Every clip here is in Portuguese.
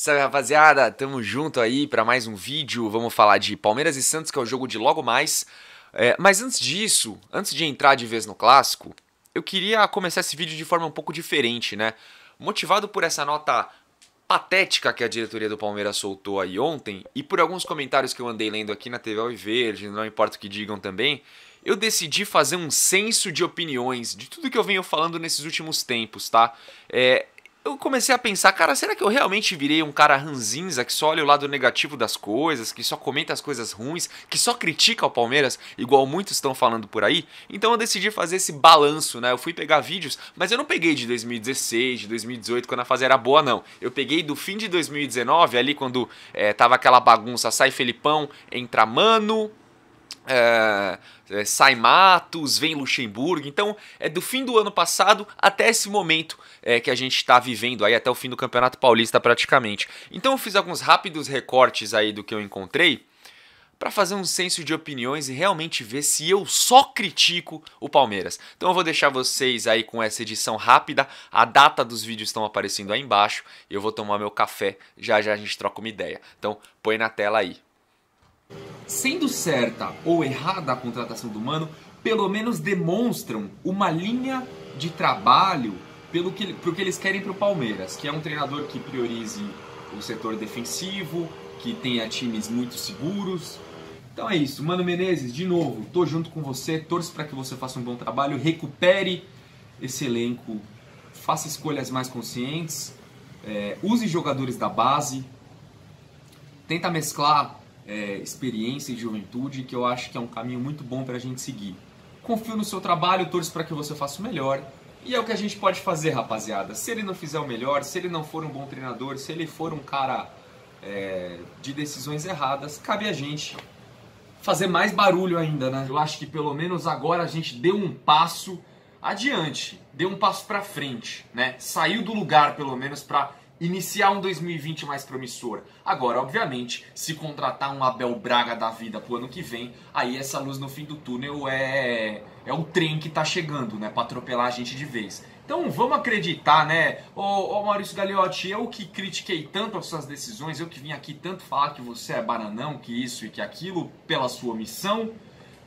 Salve rapaziada, tamo junto aí para mais um vídeo. Vamos falar de Palmeiras e Santos, que é o jogo de logo mais. É, mas antes disso, antes de entrar de vez no clássico, eu queria começar esse vídeo de forma um pouco diferente, né? Motivado por essa nota patética que a diretoria do Palmeiras soltou aí ontem e por alguns comentários que eu andei lendo aqui na TV Verde, não importa o que digam também, eu decidi fazer um censo de opiniões de tudo que eu venho falando nesses últimos tempos, tá? É, eu comecei a pensar, cara, será que eu realmente virei um cara ranzinza que só olha o lado negativo das coisas, que só comenta as coisas ruins, que só critica o Palmeiras, igual muitos estão falando por aí? Então eu decidi fazer esse balanço, né? Eu fui pegar vídeos, mas eu não peguei de 2016, de 2018, quando a fase era boa, não. Eu peguei do fim de 2019, ali quando é, tava aquela bagunça, sai Felipão, entra Mano, é, é, sai Matos, vem Luxemburgo. Então, é do fim do ano passado até esse momento é, que a gente está vivendo aí, até o fim do Campeonato Paulista praticamente. Então, eu fiz alguns rápidos recortes aí do que eu encontrei para fazer um senso de opiniões e realmente ver se eu só critico o Palmeiras. Então eu vou deixar vocês aí com essa edição rápida. A data dos vídeos estão aparecendo aí embaixo. Eu vou tomar meu café, já já a gente troca uma ideia. Então põe na tela aí sendo certa ou errada a contratação do Mano, pelo menos demonstram uma linha de trabalho pelo que, pro que eles querem para o Palmeiras, que é um treinador que priorize o setor defensivo, que tenha times muito seguros. Então é isso, Mano Menezes, de novo, tô junto com você, torço para que você faça um bom trabalho, recupere esse elenco, faça escolhas mais conscientes, é, use jogadores da base, tenta mesclar é, experiência e juventude, que eu acho que é um caminho muito bom para a gente seguir. Confio no seu trabalho, torço para que você faça o melhor. E é o que a gente pode fazer, rapaziada. Se ele não fizer o melhor, se ele não for um bom treinador, se ele for um cara é, de decisões erradas, cabe a gente fazer mais barulho ainda, né? Eu acho que pelo menos agora a gente deu um passo adiante, deu um passo para frente, né? Saiu do lugar pelo menos para iniciar um 2020 mais promissor. Agora, obviamente, se contratar um Abel Braga da vida pro ano que vem, aí essa luz no fim do túnel é é o trem que tá chegando, né, para atropelar a gente de vez. Então, vamos acreditar, né? Ô, ô Maurício Gagliotti, eu que critiquei tanto as suas decisões, eu que vim aqui tanto falar que você é bananão, que isso e que aquilo pela sua missão,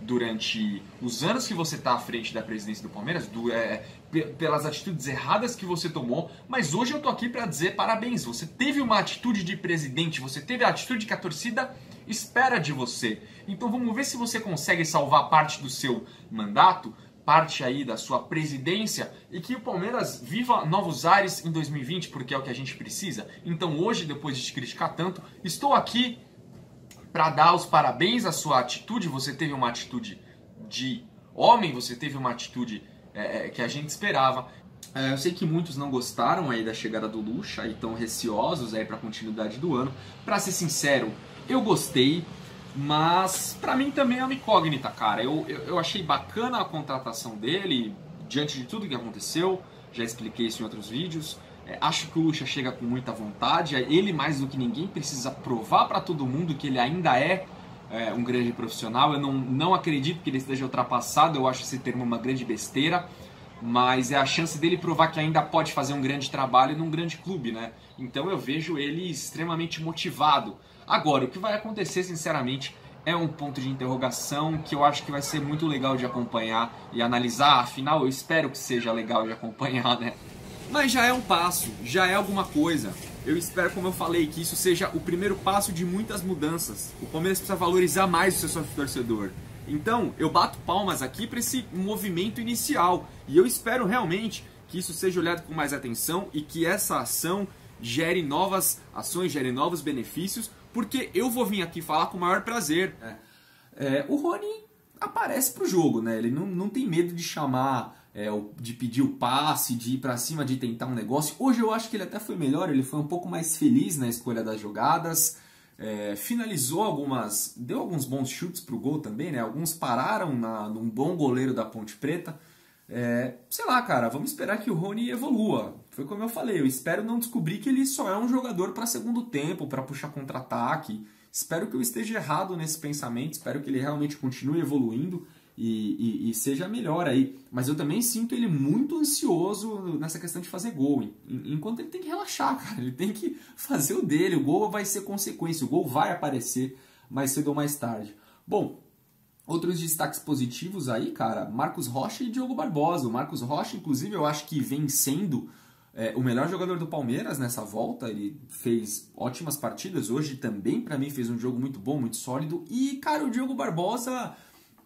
durante os anos que você está à frente da presidência do Palmeiras, do, é, é pelas atitudes erradas que você tomou, mas hoje eu estou aqui para dizer parabéns. Você teve uma atitude de presidente, você teve a atitude que a torcida espera de você. Então vamos ver se você consegue salvar parte do seu mandato, parte aí da sua presidência e que o Palmeiras viva novos ares em 2020, porque é o que a gente precisa. Então hoje, depois de te criticar tanto, estou aqui para dar os parabéns à sua atitude. Você teve uma atitude de homem, você teve uma atitude é, é, que a gente esperava. É, eu sei que muitos não gostaram aí da chegada do Lucha e estão receosos aí para a continuidade do ano. Para ser sincero, eu gostei, mas para mim também é uma incógnita, cara. Eu, eu, eu achei bacana a contratação dele diante de tudo que aconteceu. Já expliquei isso em outros vídeos. É, acho que o Lucha chega com muita vontade. É, ele, mais do que ninguém, precisa provar para todo mundo que ele ainda é, é, um grande profissional. Eu não, não acredito que ele esteja ultrapassado, eu acho esse termo uma grande besteira. Mas é a chance dele provar que ainda pode fazer um grande trabalho num grande clube, né? Então eu vejo ele extremamente motivado. Agora, o que vai acontecer, sinceramente, é um ponto de interrogação que eu acho que vai ser muito legal de acompanhar e analisar. Afinal, eu espero que seja legal de acompanhar, né? Mas já é um passo, já é alguma coisa. Eu espero, como eu falei, que isso seja o primeiro passo de muitas mudanças. O Palmeiras precisa valorizar mais o seu sócio torcedor. Então, eu bato palmas aqui para esse movimento inicial e eu espero realmente que isso seja olhado com mais atenção e que essa ação gere novas ações, gere novos benefícios, porque eu vou vir aqui falar com o maior prazer. É. É, o Rony aparece pro jogo, né? Ele não, não tem medo de chamar é, de pedir o passe, de ir para cima, de tentar um negócio. Hoje eu acho que ele até foi melhor, ele foi um pouco mais feliz na escolha das jogadas, é, finalizou algumas, deu alguns bons chutes para o gol também, né? Alguns pararam na, num bom goleiro da Ponte Preta. É, sei lá, cara, vamos esperar que o Rony evolua. Foi como eu falei, eu espero não descobrir que ele só é um jogador para segundo tempo, para puxar contra-ataque. Espero que eu esteja errado nesse pensamento, espero que ele realmente continue evoluindo e, e, e, seja melhor aí. Mas eu também sinto ele muito ansioso nessa questão de fazer gol. Enquanto ele tem que relaxar, cara. Ele tem que fazer o dele. O gol vai ser consequência. O gol vai aparecer mais cedo ou mais tarde. Bom, Outros destaques positivos aí, cara, Marcos Rocha e Diogo Barbosa. O Marcos Rocha, inclusive, eu acho que vem sendo é, o melhor jogador do Palmeiras nessa volta. Ele fez ótimas partidas. Hoje também, para mim, fez um jogo muito bom, muito sólido. E, cara, o Diogo Barbosa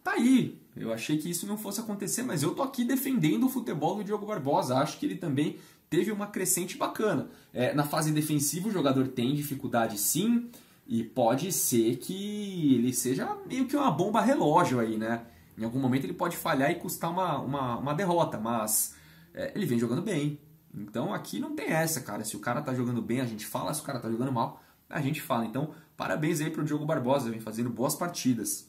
tá aí, eu achei que isso não fosse acontecer, mas eu tô aqui defendendo o futebol do Diogo Barbosa. Acho que ele também teve uma crescente bacana. É, na fase defensiva, o jogador tem dificuldade sim, e pode ser que ele seja meio que uma bomba relógio aí, né? Em algum momento ele pode falhar e custar uma, uma, uma derrota, mas é, ele vem jogando bem. Então aqui não tem essa, cara. Se o cara tá jogando bem, a gente fala. Se o cara tá jogando mal, a gente fala. Então, parabéns aí pro Diogo Barbosa, vem fazendo boas partidas.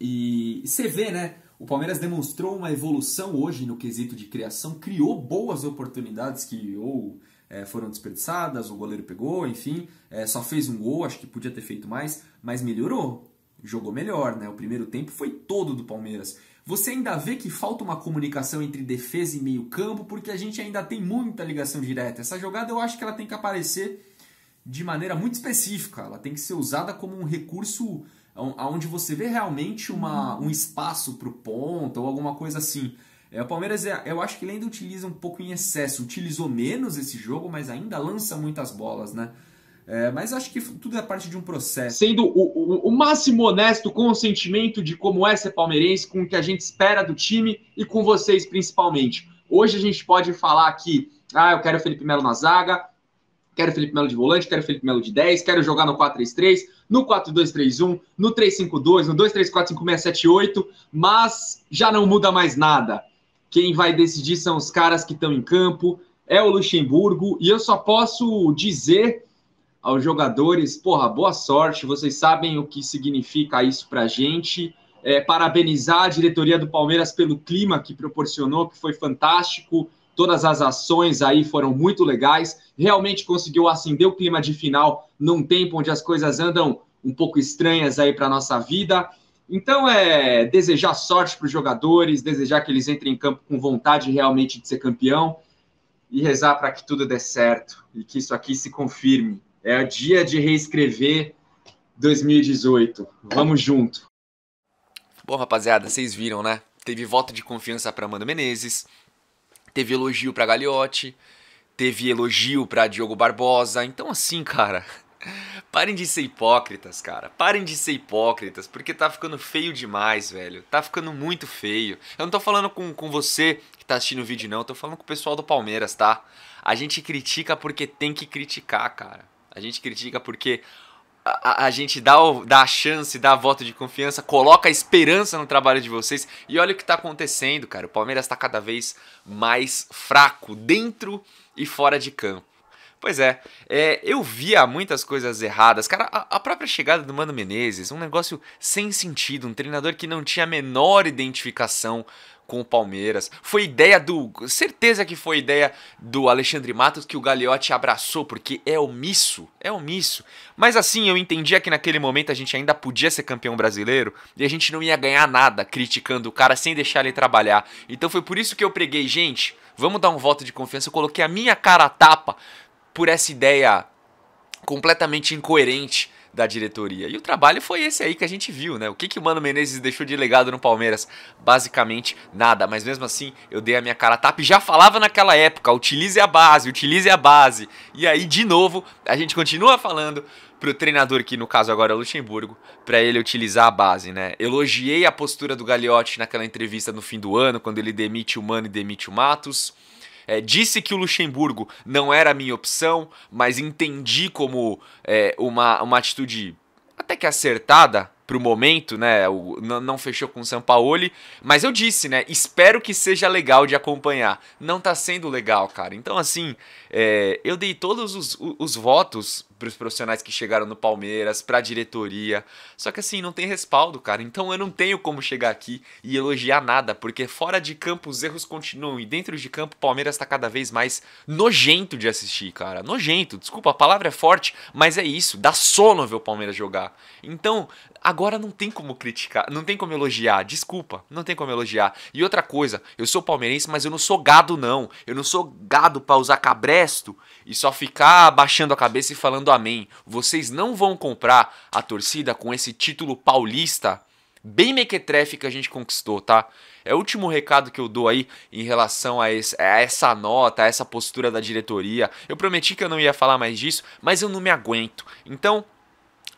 E você vê, né? O Palmeiras demonstrou uma evolução hoje no quesito de criação, criou boas oportunidades que ou é, foram desperdiçadas, o goleiro pegou, enfim, é, só fez um gol, acho que podia ter feito mais, mas melhorou, jogou melhor, né? O primeiro tempo foi todo do Palmeiras. Você ainda vê que falta uma comunicação entre defesa e meio-campo, porque a gente ainda tem muita ligação direta. Essa jogada eu acho que ela tem que aparecer de maneira muito específica, ela tem que ser usada como um recurso onde você vê realmente uma, uhum. um espaço para o ponto ou alguma coisa assim. É, o Palmeiras, é, eu acho que ele ainda utiliza um pouco em excesso. Utilizou menos esse jogo, mas ainda lança muitas bolas, né? É, mas acho que tudo é parte de um processo. Sendo o, o, o, máximo honesto com o sentimento de como é ser palmeirense, com o que a gente espera do time e com vocês principalmente. Hoje a gente pode falar que, ah, eu quero o Felipe Melo na zaga, Quero Felipe Melo de volante, quero Felipe Melo de 10, quero jogar no 4-3-3, no 4-2-3-1, no 3-5-2, no 2-3-4-5-6-7-8, mas já não muda mais nada. Quem vai decidir são os caras que estão em campo, é o Luxemburgo, e eu só posso dizer aos jogadores, porra, boa sorte, vocês sabem o que significa isso pra gente. É, parabenizar a diretoria do Palmeiras pelo clima que proporcionou, que foi fantástico. Todas as ações aí foram muito legais. Realmente conseguiu acender o clima de final num tempo onde as coisas andam um pouco estranhas aí para nossa vida. Então é desejar sorte para os jogadores, desejar que eles entrem em campo com vontade realmente de ser campeão e rezar para que tudo dê certo e que isso aqui se confirme. É o dia de reescrever 2018. Vamos junto. Bom, rapaziada, vocês viram, né? Teve voto de confiança para Amanda Menezes, Teve elogio para Gagliotti, teve elogio para Diogo Barbosa. Então assim, cara, parem de ser hipócritas, cara. Parem de ser hipócritas, porque tá ficando feio demais, velho. Tá ficando muito feio. Eu não tô falando com, com você que tá assistindo o vídeo não, eu tô falando com o pessoal do Palmeiras, tá? A gente critica porque tem que criticar, cara. A gente critica porque a, a, gente dá, o, dá a chance, dá a voto de confiança, coloca a esperança no trabalho de vocês. E olha o que está acontecendo, cara. O Palmeiras está cada vez mais fraco, dentro e fora de campo. Pois é, é, eu via muitas coisas erradas. Cara, a, a, própria chegada do Mano Menezes, um negócio sem sentido, um treinador que não tinha a menor identificação com o Palmeiras. Foi ideia do. Certeza que foi ideia do Alexandre Matos que o Galeotti abraçou, porque é omisso. É omisso. Mas assim, eu entendia que naquele momento a gente ainda podia ser campeão brasileiro e a gente não ia ganhar nada criticando o cara sem deixar ele trabalhar. Então foi por isso que eu preguei, gente, vamos dar um voto de confiança. Eu coloquei a minha cara a tapa por essa ideia completamente incoerente da diretoria. E o trabalho foi esse aí que a gente viu, né? O que, que o Mano Menezes deixou de legado no Palmeiras? Basicamente nada, mas mesmo assim eu dei a minha cara tapa e já falava naquela época: utilize a base, utilize a base. E aí, de novo, a gente continua falando pro treinador, que no caso agora é Luxemburgo, para ele utilizar a base, né? Elogiei a postura do Gagliotti naquela entrevista no fim do ano, quando ele demite o Mano e demite o Matos. É, disse que o Luxemburgo não era a minha opção, mas entendi como é, uma, uma atitude até que acertada pro momento, né? O, não fechou com o Sampaoli. Mas eu disse, né? Espero que seja legal de acompanhar. Não tá sendo legal, cara. Então, assim, é, eu dei todos os, os votos pros profissionais que chegaram no Palmeiras, pra diretoria. Só que, assim, não tem respaldo, cara. Então eu não tenho como chegar aqui e elogiar nada, porque fora de campo os erros continuam. E dentro de campo, o Palmeiras tá cada vez mais nojento de assistir, cara. Nojento. Desculpa, a palavra é forte, mas é isso. Dá sono ver o Palmeiras jogar. Então, Agora não tem como criticar, não tem como elogiar, desculpa, não tem como elogiar. E outra coisa, eu sou palmeirense, mas eu não sou gado não. Eu não sou gado para usar cabresto e só ficar abaixando a cabeça e falando amém. Vocês não vão comprar a torcida com esse título paulista bem mequetrefe que a gente conquistou, tá? É o último recado que eu dou aí em relação a, esse, a, essa nota, a essa postura da diretoria. Eu prometi que eu não ia falar mais disso, mas eu não me aguento. Então,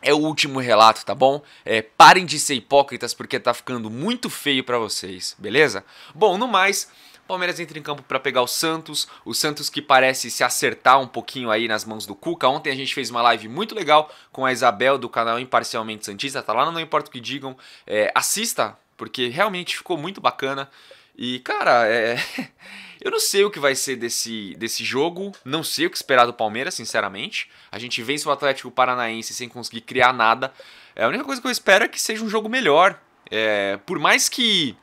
é o último relato, tá bom? É, parem de ser hipócritas porque tá ficando muito feio para vocês, beleza? Bom, no mais, Palmeiras entra em campo para pegar o Santos, o Santos que parece se acertar um pouquinho aí nas mãos do Cuca. Ontem a gente fez uma live muito legal com a Isabel do canal Imparcialmente Santista, tá lá no Não Importa o que Digam, é, assista, porque realmente ficou muito bacana. E, cara, é. Eu não sei o que vai ser desse, desse jogo, não sei o que esperar do Palmeiras, sinceramente. A gente vence o Atlético Paranaense sem conseguir criar nada. É, a única coisa que eu espero é que seja um jogo melhor. É, por mais que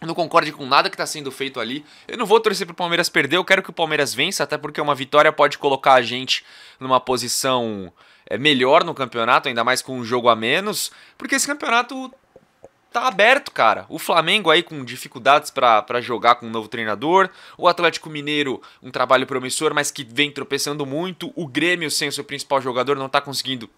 não concorde com nada que está sendo feito ali, eu não vou torcer para o Palmeiras perder, eu quero que o Palmeiras vença, até porque uma vitória pode colocar a gente numa posição é, melhor no campeonato, ainda mais com um jogo a menos, porque esse campeonato tá aberto, cara. O Flamengo aí com dificuldades para jogar com um novo treinador, o Atlético Mineiro, um trabalho promissor, mas que vem tropeçando muito, o Grêmio sem o seu principal jogador não tá conseguindo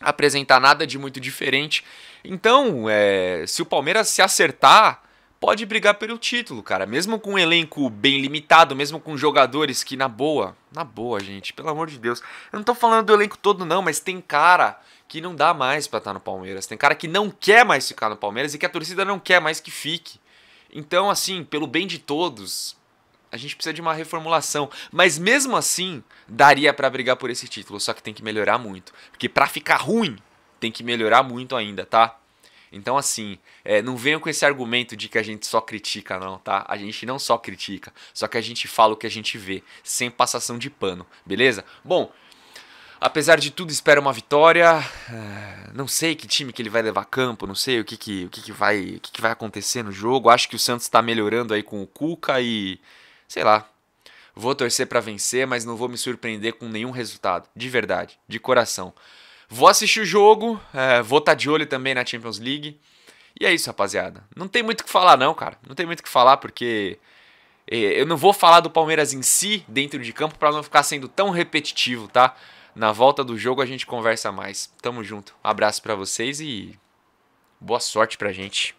apresentar nada de muito diferente. Então, é, se o Palmeiras se acertar, pode brigar pelo título, cara. Mesmo com um elenco bem limitado, mesmo com jogadores que, na boa, na boa, gente, pelo amor de Deus. Eu não tô falando do elenco todo, não, mas tem cara que não dá mais pra estar tá no Palmeiras. Tem cara que não quer mais ficar no Palmeiras e que a torcida não quer mais que fique. Então, assim, pelo bem de todos, a gente precisa de uma reformulação, mas mesmo assim daria para brigar por esse título, só que tem que melhorar muito, porque para ficar ruim tem que melhorar muito ainda, tá? Então, assim, é, não venham com esse argumento de que a gente só critica, não, tá? A gente não só critica, só que a gente fala o que a gente vê, sem passação de pano, beleza? Bom, apesar de tudo, espero uma vitória. É, não sei que time que ele vai levar a campo, não sei o que, que, o que, que, vai, o que, que vai acontecer no jogo. Acho que o Santos está melhorando aí com o Cuca e. sei lá. Vou torcer para vencer, mas não vou me surpreender com nenhum resultado. De verdade, de coração. Vou assistir o jogo, é, vou estar tá de olho também na Champions League. E é isso, rapaziada. Não tem muito o que falar, não, cara. Não tem muito o que falar, porque é, eu não vou falar do Palmeiras em si, dentro de campo, para não ficar sendo tão repetitivo, tá? Na volta do jogo a gente conversa mais. Tamo junto. abraço para vocês e boa sorte pra gente.